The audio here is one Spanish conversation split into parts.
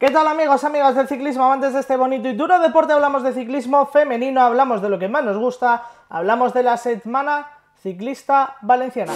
¿Qué tal amigos, amigas del ciclismo, Antes de este bonito y duro deporte? Hablamos de ciclismo femenino, hablamos de lo que más nos gusta, hablamos de la semana ciclista valenciana.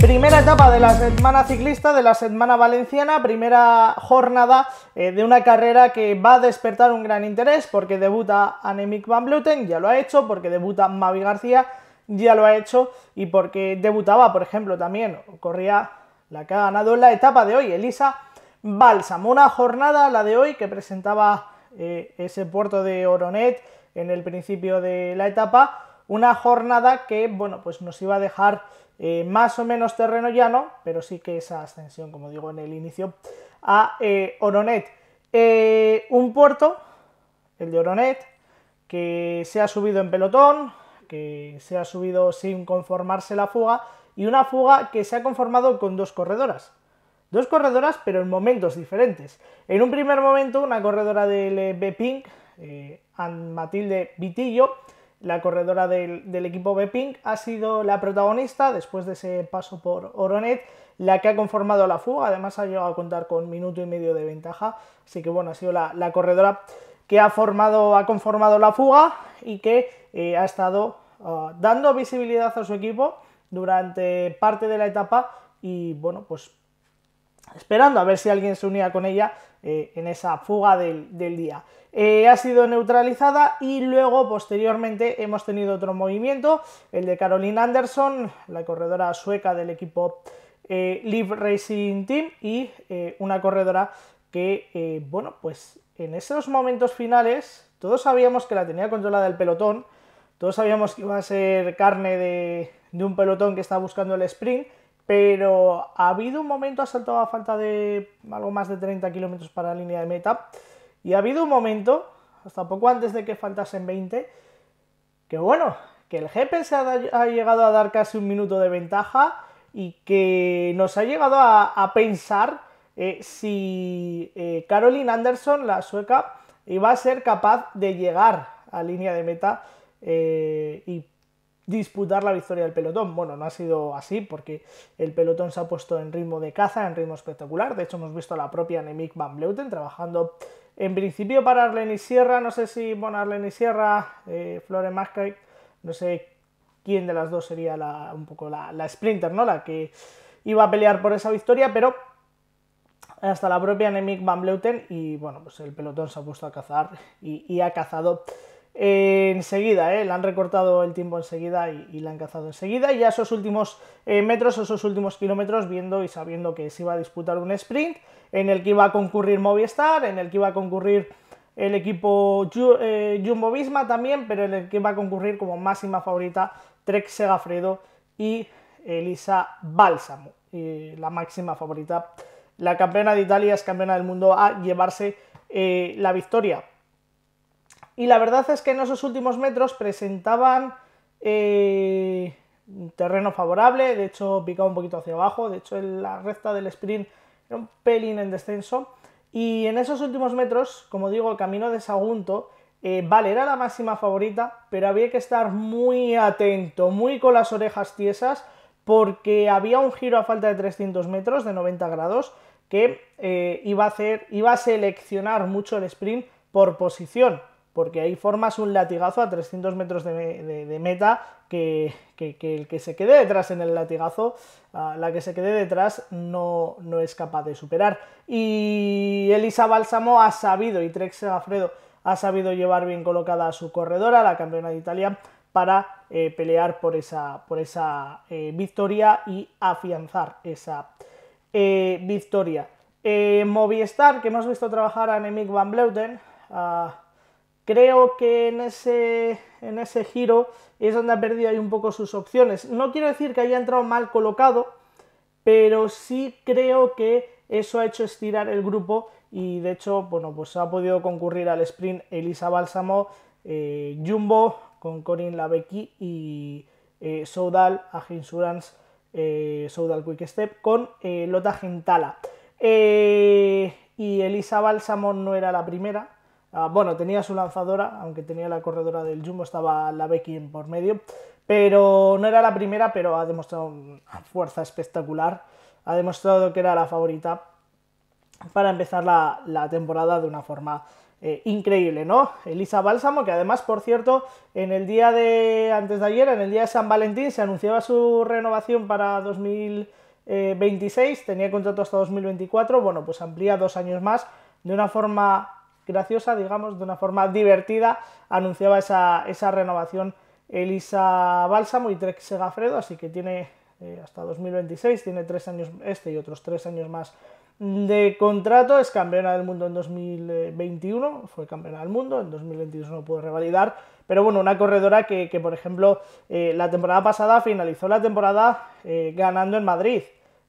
Primera etapa de la semana ciclista, de la semana valenciana, primera jornada eh, de una carrera que va a despertar un gran interés porque debuta Anemic Van Bluten, ya lo ha hecho, porque debuta Mavi García, ya lo ha hecho, y porque debutaba, por ejemplo, también corría la que ha ganado en la etapa de hoy, Elisa Bálsamo. Una jornada, la de hoy, que presentaba eh, ese puerto de Oronet en el principio de la etapa, una jornada que, bueno, pues nos iba a dejar eh, más o menos terreno llano, pero sí que esa ascensión, como digo en el inicio, a eh, Oronet. un puerto, el de Oronet, que se ha subido en pelotón, que se ha subido sin conformarse la fuga y una fuga que se ha conformado con dos corredoras. Dos corredoras, pero en momentos diferentes. En un primer momento, una corredora del eh, B-Pink, eh, Matilde Vitillo, la corredora del, equipo b ha sido la protagonista después de ese paso por Oronet, la que ha conformado la fuga. Además, ha llegado a contar con minuto y medio de ventaja. Así que, bueno, ha sido la, corredora que ha, formado, ha conformado la fuga y que eh, ha estado ah, dando visibilidad a su equipo durante parte de la etapa y bueno, pues esperando a ver si alguien se unía con ella eh, en esa fuga del, día. Eh, ha sido neutralizada y luego posteriormente hemos tenido otro movimiento, el de Caroline Anderson, la corredora sueca del equipo eh, Live Racing Team y una corredora que, bueno, pues en esos momentos finales todos sabíamos que la tenía controlada el pelotón, todos sabíamos que iba a ser carne de, de un pelotón que está buscando el sprint, pero ha habido un momento, ha saltado a falta de algo más de 30 kilómetros para la línea de meta, y ha habido un momento, hasta poco antes de que faltasen 20, que bueno, que el GP se ha llegado a dar casi un minuto de ventaja y que nos ha llegado a, pensar eh, si eh, Caroline Anderson, la sueca, iba a ser capaz de llegar a línea de meta eh, y disputar la victoria del pelotón. Bueno, no ha sido así porque el pelotón se ha puesto en ritmo de caza, en ritmo espectacular. De hecho, hemos visto a la propia Nemik Van Bleuten trabajando en principio para Arlen y Sierra. No sé si, bueno, Arlen y Sierra, eh, Flore no sé quién de las dos sería la, un poco la, sprinter, ¿no? La que iba a pelear por esa victoria, pero hasta la propia Nemik Van Bleuten y bueno, pues el pelotón se ha puesto a cazar y ha cazado enseguida, eh, han recortado el tiempo enseguida y, y la han cazado enseguida. Y ya esos últimos eh, metros, esos últimos kilómetros, viendo y sabiendo que se iba a disputar un sprint en el que iba a concurrir Movistar, en el que iba a concurrir el equipo eh, Jumbo Visma también, pero en el que va a concurrir como máxima favorita Trek Segafredo y Elisa Bálsamo, y la máxima favorita. La campeona de Italia es campeona del mundo a llevarse eh, la victoria y la verdad es que en esos últimos metros presentaban eh, terreno favorable, de hecho picaba un poquito hacia abajo, de hecho en la recta del sprint era un pelín en descenso. Y en esos últimos metros, como digo, el camino de Sagunto, eh, era la máxima favorita, pero había que estar muy atento, muy con las orejas tiesas, porque había un giro a falta de 300 metros, de 90 grados, que eh, iba, a hacer, iba a seleccionar mucho el sprint por posición porque ahí formas un latigazo a 300 metros de, meta que, el que se quede detrás en el latigazo, la que se quede detrás no, no, es capaz de superar. Y Elisa Balsamo ha sabido, y Trex Segafredo ha sabido llevar bien colocada a su corredora, la campeona de Italia, para eh, pelear por esa, por esa eh, victoria y afianzar esa eh, victoria. Movistar, que hemos visto trabajar a Nemik Van Bleuten, ah, creo que en ese, en ese giro es donde ha perdido ahí un poco sus opciones. No quiero decir que haya entrado mal colocado, pero sí creo que eso ha hecho estirar el grupo y de hecho, bueno, pues ha podido concurrir al sprint Elisa Bálsamo, eh, Jumbo con Corin Labecki y eh, Soudal, Insurance, eh, Soudal Quick Step con Lota Gentala. y Elisa Bálsamo no era la primera, Ah, bueno, tenía su lanzadora, aunque tenía la corredora del Jumbo, estaba la Becky en por medio, pero no era la primera, pero ha demostrado fuerza espectacular, ha demostrado que era la favorita para empezar la, temporada de una forma eh, increíble, ¿no? Elisa Bálsamo, que además, por cierto, en el día de antes de ayer, en el día de San Valentín, se anunciaba su renovación para 2026, eh, tenía contrato hasta 2024, bueno, pues amplía dos años más de una forma graciosa, digamos, de una forma divertida, anunciaba esa, renovación Elisa Bálsamo y Trek Segafredo, así que tiene eh, hasta 2026, tiene tres años este y otros tres años más de contrato, es campeona del mundo en 2021, fue campeona del mundo, en 2022 no pudo revalidar, pero bueno, una corredora que, por ejemplo, eh, la temporada pasada finalizó la temporada eh, ganando en Madrid,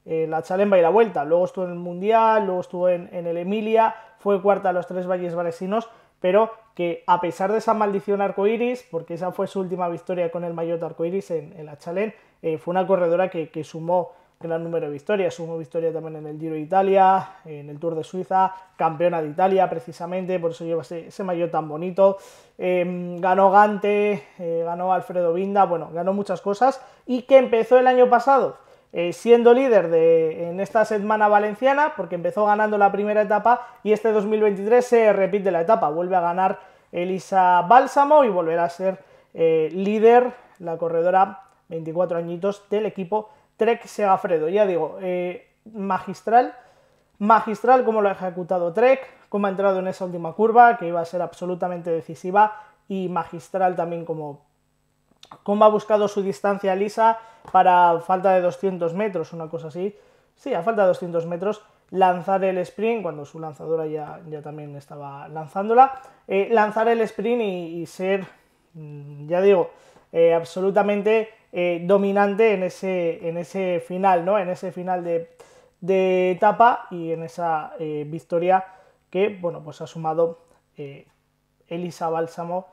eh, ...la la va y la Vuelta. Luego estuvo en el Mundial, luego estuvo en, el Emilia, fue cuarta de los tres valles valesinos, pero que a pesar de esa maldición arcoiris, porque esa fue su última victoria con el Mayotte arcoiris en, la Chalén... Eh, fue una corredora que, sumó gran número de victorias, sumó victoria también en el Giro de Italia, en el Tour de Suiza, campeona de Italia precisamente, por eso lleva ese, ese tan bonito, em, ganó Gante, eh, ganó Alfredo Binda, bueno, ganó muchas cosas, y que empezó el año pasado, eh, siendo líder de, en esta semana valenciana, porque empezó ganando la primera etapa y este 2023 se repite la etapa, vuelve a ganar Elisa Bálsamo y volverá a ser eh, líder, la corredora 24 añitos del equipo Trek Segafredo. Ya digo, eh, magistral, magistral como lo ha ejecutado Trek, cómo ha entrado en esa última curva, que iba a ser absolutamente decisiva, y magistral también como Cómo ha buscado su distancia lisa para falta de 200 metros, una cosa así. Sí, a falta de 200 metros, lanzar el sprint, cuando su lanzadora ya, también estaba lanzándola, eh, lanzar el sprint y, ser, mm, ya digo, eh, absolutamente eh, dominante en ese, final, ¿no? En ese final de, de etapa y en esa victoria que, bueno, pues ha sumado Elisa Bálsamo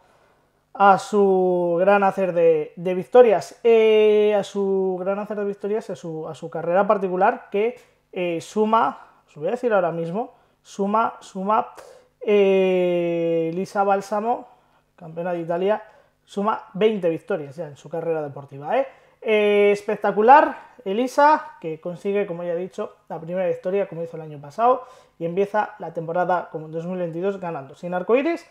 eh, a su gran hacer de, victorias, a su gran hacer de victorias, a su, carrera particular que eh, suma, os voy a decir ahora mismo, suma, suma, Elisa eh, Balsamo, campeona de Italia, suma 20 victorias ya en su carrera deportiva. espectacular, Elisa, que consigue, como ya he dicho, la primera victoria como hizo el año pasado y empieza la temporada como en 2022 ganando sin arcoíris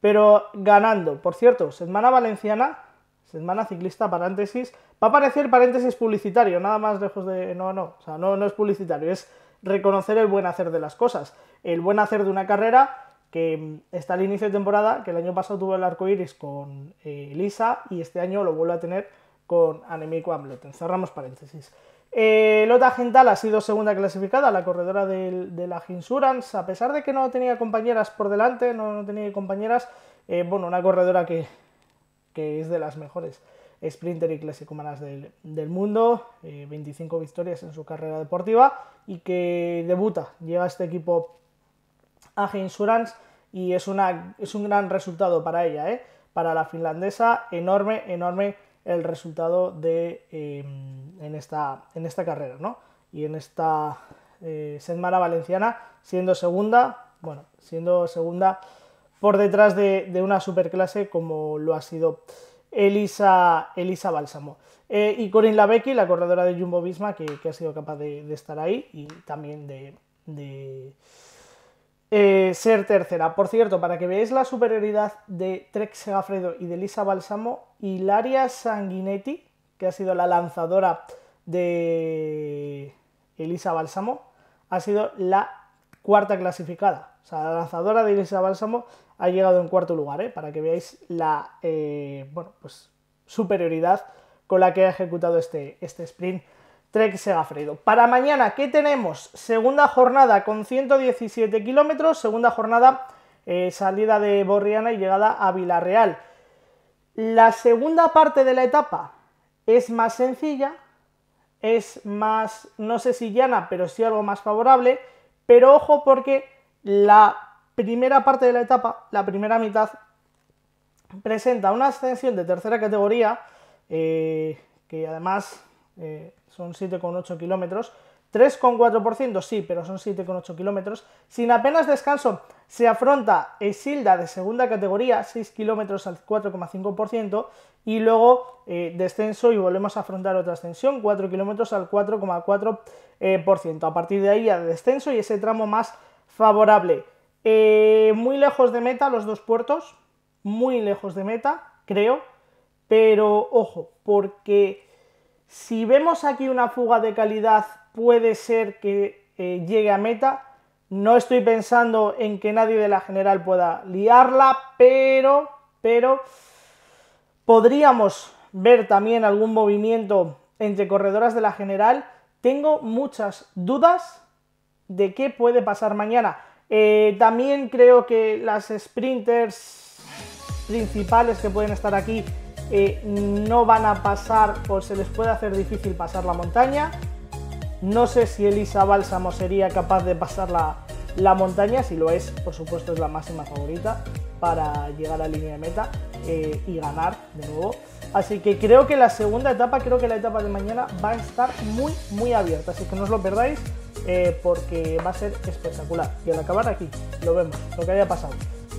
pero ganando. Por cierto, Semana Valenciana, Semana Ciclista, paréntesis, va a aparecer paréntesis publicitario, nada más lejos de... No, no, o sea, no, no es publicitario, es reconocer el buen hacer de las cosas. El buen hacer de una carrera que mm, está al inicio de temporada, que el año pasado tuvo el arco iris con eh, Elisa y este año lo vuelve a tener con Anemico Amblet. Cerramos paréntesis. Eh, Lota Gental ha sido segunda clasificada, la corredora de, la Ginsurance, a pesar de que no tenía compañeras por delante, no, tenía compañeras, eh, bueno, una corredora que, es de las mejores sprinter y Clásico del, del mundo, 25 eh, victorias en su carrera deportiva y que debuta, llega este equipo a Insurance y es, una, es un gran resultado para ella, para la finlandesa, enorme, enorme el resultado de, em, en, esta, en esta carrera, ¿no? Y en esta eh, Semana Valenciana, siendo segunda, bueno, siendo segunda por detrás de, de una superclase como lo ha sido Elisa, Elisa Bálsamo. Eh, y Corinne Labecki, la corredora de Jumbo Visma, que, ha sido capaz de, estar ahí y también de eh, ser tercera. Por cierto, para que veáis la superioridad de Trek Segafredo y de Elisa Balsamo, Hilaria Sanguinetti, que ha sido la lanzadora de Elisa Balsamo, ha sido la cuarta clasificada. O sea, la lanzadora de Elisa Balsamo ha llegado en cuarto lugar, ¿eh? para que veáis la eh, bueno, pues, superioridad con la que ha ejecutado este, este sprint Trek Segafredo. Para mañana, ¿qué tenemos? Segunda jornada con 117 kilómetros, segunda jornada eh, salida de Borriana y llegada a Villarreal. La segunda parte de la etapa es más sencilla, es más, no sé si llana, pero sí algo más favorable, pero ojo porque la primera parte de la etapa, la primera mitad, presenta una ascensión de tercera categoría, eh, que además eh, son 7,8 kilómetros. 3,4%, sí, pero son 7,8 kilómetros. Sin apenas descanso, se afronta Esilda de segunda categoría, 6 kilómetros al 4,5%, y luego eh, descenso y volvemos a afrontar otra ascensión, 4 kilómetros al 4,4%. Eh, a partir de ahí a descenso y ese tramo más favorable. Eh, muy lejos de meta los dos puertos, muy lejos de meta, creo, pero ojo, porque si vemos aquí una fuga de calidad, puede ser que eh, llegue a meta. No estoy pensando en que nadie de la general pueda liarla, pero, pero podríamos ver también algún movimiento entre corredoras de la general. Tengo muchas dudas de qué puede pasar mañana. Eh, también creo que las sprinters principales que pueden estar aquí eh, no van a pasar o pues se les puede hacer difícil pasar la montaña. No sé si Elisa Bálsamo sería capaz de pasar la, montaña, si lo es, por supuesto es la máxima favorita para llegar a la línea de meta eh, y ganar de nuevo. Así que creo que la segunda etapa, creo que la etapa de mañana va a estar muy, muy abierta. Así que no os lo perdáis eh, porque va a ser espectacular. Y al acabar aquí, lo vemos, lo que haya pasado.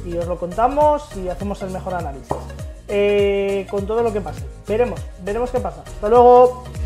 Y os lo contamos y hacemos el mejor análisis. Eh, con todo lo que pase. Veremos, veremos qué pasa. Hasta luego.